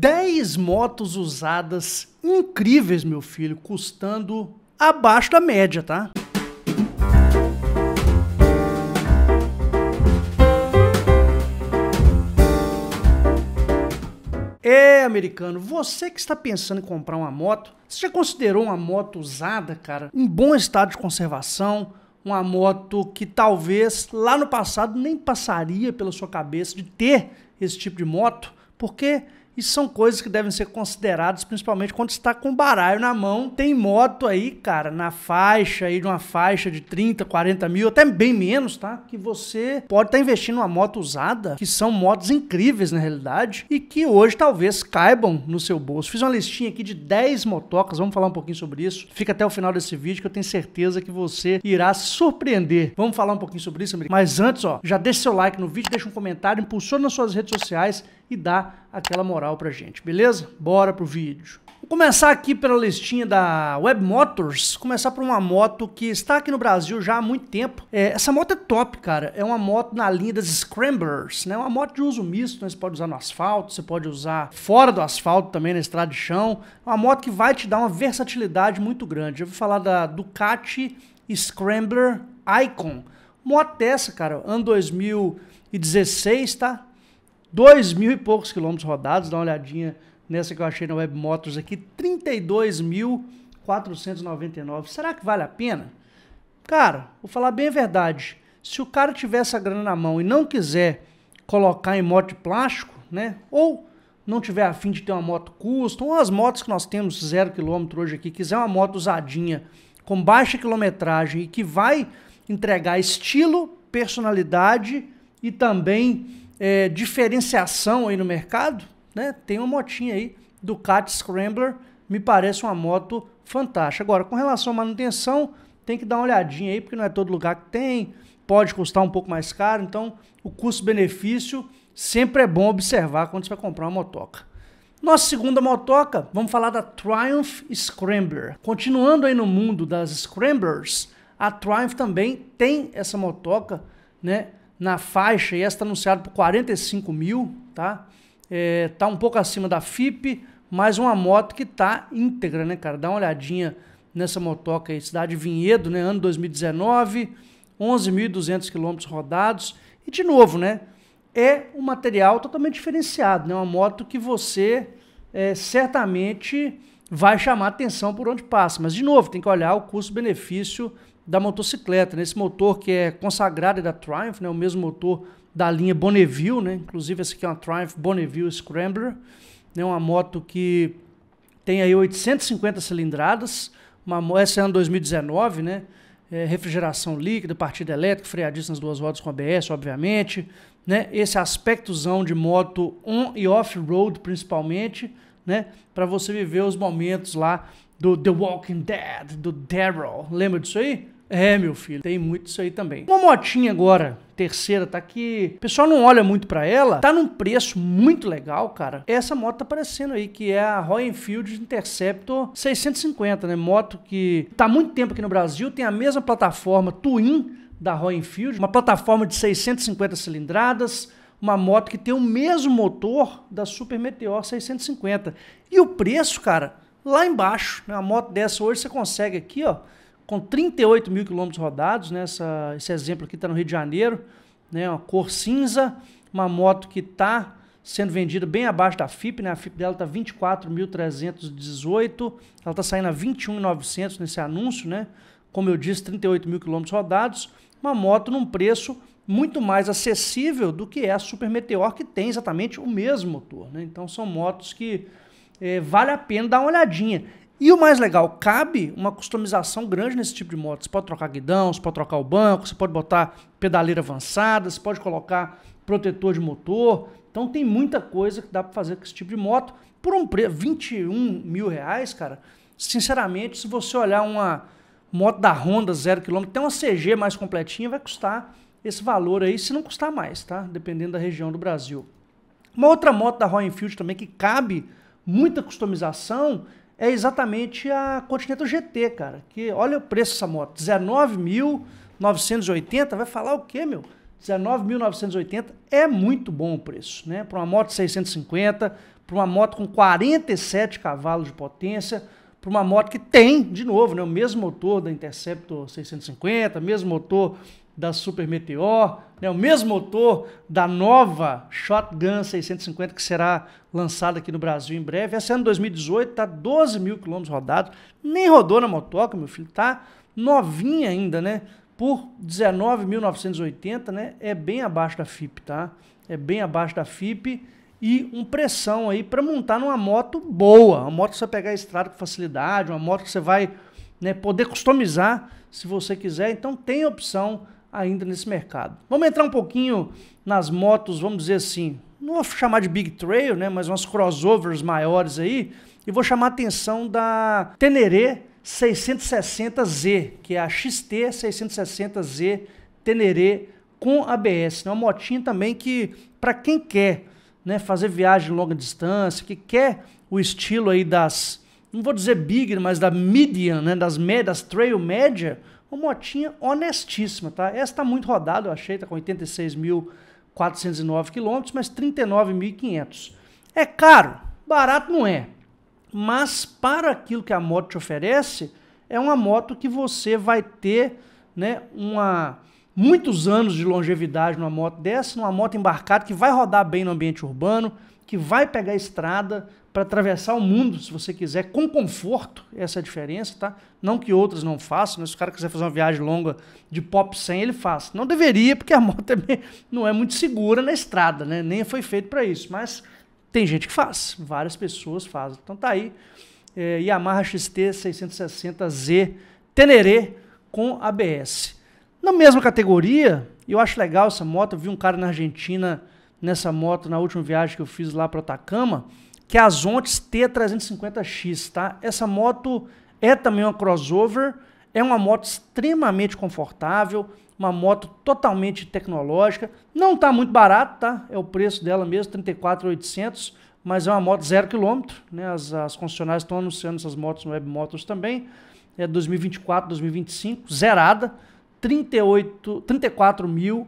10 motos usadas incríveis, meu filho, custando abaixo da média, tá? É, americano, você que está pensando em comprar uma moto, você já considerou uma moto usada, cara, em bom estado de conservação? Uma moto que talvez lá no passado nem passaria pela sua cabeça de ter esse tipo de moto? Porque e são coisas que devem ser consideradas, principalmente quando está com baralho na mão. Tem moto aí, cara, na faixa aí de uma faixa de 30, 40 mil, até bem menos, tá? Que você pode estar tá investindo numa moto usada, que são motos incríveis na realidade, e que hoje talvez caibam no seu bolso. Fiz uma listinha aqui de 10 motocas, vamos falar um pouquinho sobre isso. Fica até o final desse vídeo que eu tenho certeza que você irá se surpreender. Vamos falar um pouquinho sobre isso, amigo. Mas antes, ó, já deixa seu like no vídeo, deixa um comentário, impulsiona nas suas redes sociais e dá aquela moral pra gente, beleza? Bora pro vídeo. Vou começar aqui pela listinha da Web Motors, começar por uma moto que está aqui no Brasil já há muito tempo. É, essa moto é top, cara. É uma moto na linha das Scramblers, né? Uma moto de uso misto, né? você pode usar no asfalto, você pode usar fora do asfalto também, na estrada de chão. É uma moto que vai te dar uma versatilidade muito grande. Eu vou falar da Ducati Scrambler Icon. Moto é essa, cara, ano 2016, tá? Dois mil e poucos quilômetros rodados, dá uma olhadinha nessa que eu achei na Web Motors aqui, 32.499. Será que vale a pena? Cara, vou falar bem a verdade. Se o cara tiver essa grana na mão e não quiser colocar em moto de plástico, né? Ou não tiver afim de ter uma moto custo, ou as motos que nós temos zero quilômetro hoje aqui, quiser uma moto usadinha, com baixa quilometragem e que vai entregar estilo, personalidade e também é, diferenciação aí no mercado, né? Tem uma motinha aí, Ducati Scrambler, me parece uma moto fantástica. Agora, com relação à manutenção, tem que dar uma olhadinha aí, porque não é todo lugar que tem, pode custar um pouco mais caro, então o custo-benefício sempre é bom observar quando você vai comprar uma motoca. Nossa segunda motoca, vamos falar da Triumph Scrambler. Continuando aí no mundo das Scramblers, a Triumph também tem essa motoca, né? na faixa, e esta está anunciada por 45 mil, tá? É, tá um pouco acima da FIP, mas uma moto que tá íntegra, né, cara? Dá uma olhadinha nessa motoca aí, cidade Vinhedo, né? Ano 2019, 11.200 quilômetros rodados. E de novo, né? É um material totalmente diferenciado, né? Uma moto que você é, certamente vai chamar atenção por onde passa. Mas, de novo, tem que olhar o custo-benefício da motocicleta, né? Esse motor que é consagrado da Triumph, né? O mesmo motor da linha Bonneville, né? Inclusive essa aqui é uma Triumph Bonneville Scrambler, né? Uma moto que tem aí 850 cilindradas, uma, essa é ano 2019, né? É, refrigeração líquida, partida elétrica, freadista nas duas rodas com ABS, obviamente, né? Esse aspectozão de moto on e off-road, principalmente, né? Para você viver os momentos lá do The Walking Dead, do Daryl. Lembra disso aí? É, meu filho, tem muito isso aí também. Uma motinha agora, terceira, tá que o pessoal não olha muito para ela, tá num preço muito legal, cara. Essa moto tá aparecendo aí, que é a Royal Enfield Interceptor 650, né? Moto que tá há muito tempo aqui no Brasil, tem a mesma plataforma Twin da Royal Enfield, uma plataforma de 650 cilindradas, uma moto que tem o mesmo motor da Super Meteor 650. E o preço, cara, lá embaixo, né? Uma moto dessa hoje você consegue aqui, ó, com 38 mil quilômetros rodados. Né? Essa, esse exemplo aqui está no Rio de Janeiro, né? uma cor cinza, uma moto que está sendo vendida bem abaixo da FIP, né? a FIP dela está 24.318, ela está saindo a 21.900 nesse anúncio, né? como eu disse, 38 mil quilômetros rodados, uma moto num preço muito mais acessível do que é a Super Meteor, que tem exatamente o mesmo motor. Né? Então são motos que é, vale a pena dar uma olhadinha. E o mais legal, cabe uma customização grande nesse tipo de moto. Você pode trocar guidão, você pode trocar o banco, você pode botar pedaleira avançada, você pode colocar protetor de motor. Então tem muita coisa que dá para fazer com esse tipo de moto. Por um preço, 21 mil reais, cara, sinceramente, se você olhar uma moto da Honda zero quilômetro, tem uma CG mais completinha, vai custar esse valor aí, se não custar mais, tá? Dependendo da região do Brasil. Uma outra moto da Royal Enfield também que cabe muita customização é exatamente a Continental GT, cara. Que olha o preço dessa moto, 19.980, vai falar o quê, meu? 19.980 é muito bom o preço, né? Para uma moto 650, para uma moto com 47 cavalos de potência, para uma moto que tem, de novo, né, o mesmo motor da Interceptor 650, mesmo motor da Super Meteor, né, o mesmo motor da nova Shotgun 650 que será lançada aqui no Brasil em breve. Esse é ano 2018 está 12 mil quilômetros rodados, nem rodou na motoca, meu filho, tá novinha ainda, né? Por 19.980, né? É bem abaixo da FIP, tá? É bem abaixo da FIP e um pressão aí para montar numa moto boa, uma moto que você vai pegar a estrada com facilidade, uma moto que você vai né, poder customizar se você quiser. Então tem opção ainda nesse mercado. Vamos entrar um pouquinho nas motos, vamos dizer assim, não vou chamar de Big Trail, né, mas umas crossovers maiores aí, e vou chamar a atenção da Teneré 660Z, que é a XT 660Z Teneré com ABS. É uma motinha também que, para quem quer né, fazer viagem longa distância, que quer o estilo aí das, não vou dizer big, mas da median, né, das médias, trail média, uma motinha honestíssima, tá? Essa tá muito rodada, eu achei, tá com 86.409 quilômetros, mas 39.500. É caro, barato não é. Mas para aquilo que a moto te oferece, é uma moto que você vai ter, né, uma muitos anos de longevidade numa moto dessa, numa moto embarcada que vai rodar bem no ambiente urbano, que vai pegar estrada, para atravessar o mundo, se você quiser, com conforto, essa é a diferença, tá? Não que outros não façam, mas né? se o cara quiser fazer uma viagem longa de pop 100, ele faz. Não deveria, porque a moto também não é muito segura na estrada, né? Nem foi feito para isso, mas tem gente que faz, várias pessoas fazem. Então tá aí, é, Yamaha XT 660Z Teneré com ABS. Na mesma categoria, eu acho legal essa moto, eu vi um cara na Argentina nessa moto na última viagem que eu fiz lá para Atacama, que é a Zontes T350X, tá? Essa moto é também uma crossover, é uma moto extremamente confortável, uma moto totalmente tecnológica, não tá muito barato, tá? É o preço dela mesmo, 34,800, mas é uma moto zero quilômetro, né? As, as concessionárias estão anunciando essas motos no Web Motors também, é 2024, 2025, zerada, 38, 34 mil,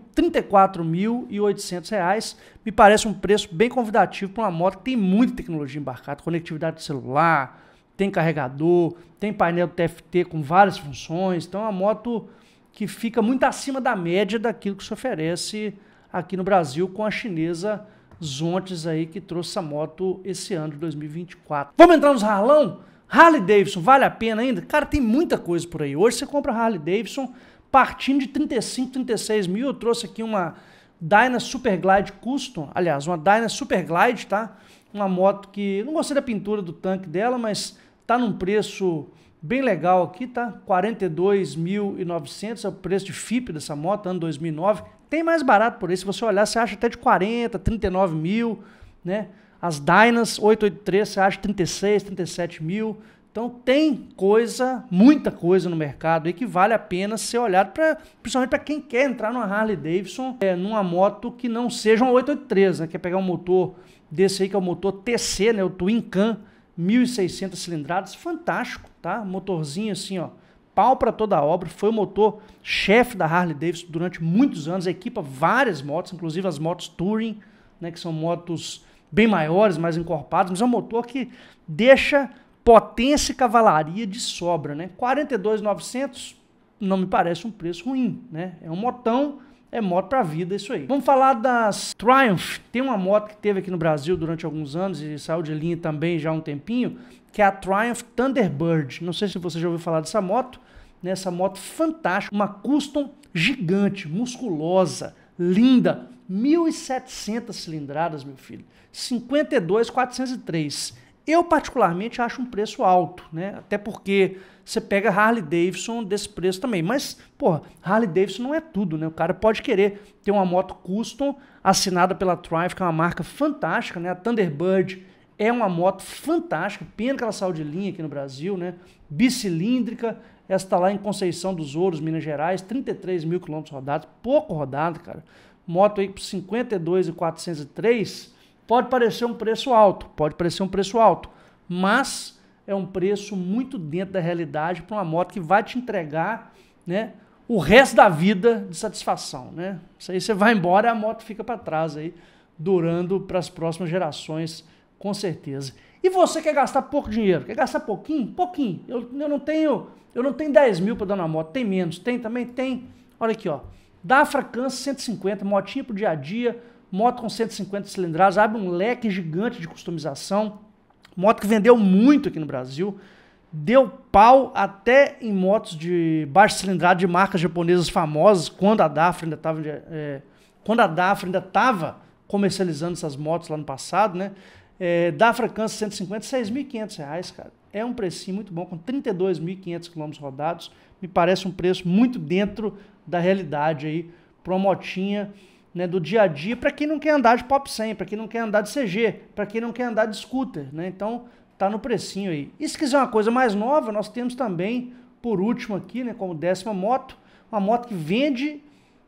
mil e reais. Me parece um preço bem convidativo para uma moto que tem muita tecnologia embarcada, conectividade de celular, tem carregador, tem painel TFT com várias funções. Então é uma moto que fica muito acima da média daquilo que se oferece aqui no Brasil com a chinesa Zontes aí que trouxe a moto esse ano de 2024. Vamos entrar nos ralão? Harley Davidson vale a pena ainda? Cara, tem muita coisa por aí. Hoje você compra Harley Davidson Partindo de 35, 36 mil, eu trouxe aqui uma Dyna Super Glide Custom, aliás, uma Dyna Super Glide, tá? Uma moto que, não gostei da pintura do tanque dela, mas tá num preço bem legal aqui, tá? 42.900 é o preço de FIP dessa moto, ano 2009. Tem mais barato por aí, se você olhar, você acha até de 40, 39 mil, né? As Dynas 883 você acha 36, 37 mil. Então tem coisa, muita coisa no mercado aí que vale a pena ser olhado, pra, principalmente para quem quer entrar numa Harley Davidson, é, numa moto que não seja uma 883, né? Quer é pegar um motor desse aí, que é o motor TC, né? O Twin Cam, 1.600 cilindradas, fantástico, tá? Motorzinho assim, ó, pau para toda a obra. Foi o motor chefe da Harley Davidson durante muitos anos, equipa várias motos, inclusive as motos Touring, né? Que são motos bem maiores, mais encorpadas, mas é um motor que deixa potência e cavalaria de sobra, né? 42,900 não me parece um preço ruim, né? É um motão, é moto pra vida isso aí. Vamos falar das Triumph. Tem uma moto que teve aqui no Brasil durante alguns anos e saiu de linha também já há um tempinho, que é a Triumph Thunderbird. Não sei se você já ouviu falar dessa moto, nessa né? moto fantástica, uma custom gigante, musculosa, linda, 1.700 cilindradas, meu filho. 52,403. Eu, particularmente, acho um preço alto, né? Até porque você pega Harley Davidson desse preço também. Mas, porra, Harley Davidson não é tudo, né? O cara pode querer ter uma moto custom assinada pela Triumph, que é uma marca fantástica, né? A Thunderbird é uma moto fantástica, pena que ela saiu de linha aqui no Brasil, né? Bicilíndrica, essa está lá em Conceição dos Ouros, Minas Gerais, 33 mil quilômetros rodados, pouco rodado, cara. Moto aí por 52,403 Pode parecer um preço alto, pode parecer um preço alto, mas é um preço muito dentro da realidade para uma moto que vai te entregar, né, o resto da vida de satisfação, né? Isso aí você vai embora e a moto fica para trás aí, durando para as próximas gerações, com certeza. E você quer gastar pouco dinheiro? Quer gastar pouquinho? Pouquinho. Eu, eu não tenho, eu não tenho 10 mil para dar na moto, tem menos, tem também, tem. Olha aqui, ó. Dafra Cansa 150, motinha para o dia a dia, moto com 150 cilindradas, abre um leque gigante de customização. Moto que vendeu muito aqui no Brasil. Deu pau até em motos de baixa cilindrada de marcas japonesas famosas, quando a Dafra ainda estava é, eh, quando a Dafra ainda estava comercializando essas motos lá no passado, né? É, Dafra Kansas 150, 6.500 reais, cara. É um precinho muito bom, com 32.500 km rodados. Me parece um preço muito dentro da realidade aí para uma motinha né, do dia a dia para quem não quer andar de Pop 100, para quem não quer andar de CG, para quem não quer andar de scooter, né? Então tá no precinho aí. E se quiser uma coisa mais nova, nós temos também, por último aqui, né, como décima moto, uma moto que vende,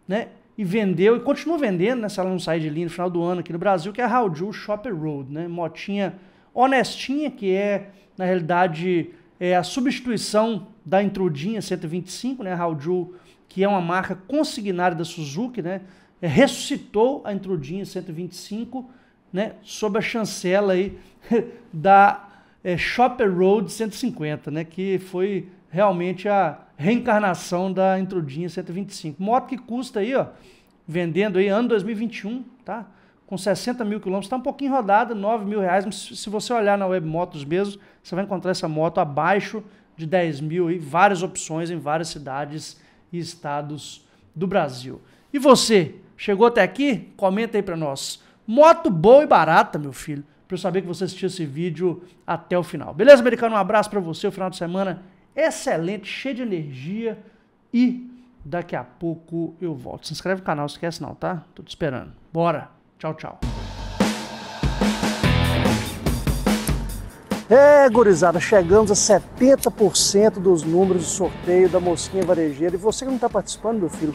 né, e vendeu e continua vendendo, né, se ela não sair de linha no final do ano aqui no Brasil, que é a Hauju Shopper Road, né? Motinha honestinha que é na realidade é a substituição da Intrudinha 125, né, a Hauju, que é uma marca consignária da Suzuki, né? É, ressuscitou a Intrudinha 125, né, sob a chancela aí da é, Shopper Road 150, né, que foi realmente a reencarnação da Intrudinha 125. Moto que custa aí, ó, vendendo aí ano 2021, tá? Com 60 mil quilômetros, está um pouquinho rodada, 9 mil reais. Mas se você olhar na Web Motos mesmo, você vai encontrar essa moto abaixo de 10 mil e várias opções em várias cidades e estados do Brasil. E você, Chegou até aqui? Comenta aí para nós. Moto boa e barata, meu filho, para eu saber que você assistiu esse vídeo até o final. Beleza, americano? Um abraço para você, o final de semana excelente, cheio de energia e daqui a pouco eu volto. Se inscreve no canal, esquece não, tá? Tô te esperando. Bora. Tchau, tchau. É, gurizada, chegamos a 70% dos números de sorteio da Mosquinha Varejeira. E você que não está participando, meu filho,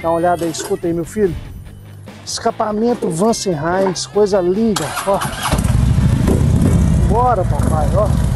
Dá uma olhada aí, escuta aí, meu filho. Escapamento Vansenheims, coisa linda, ó. Bora, papai, ó.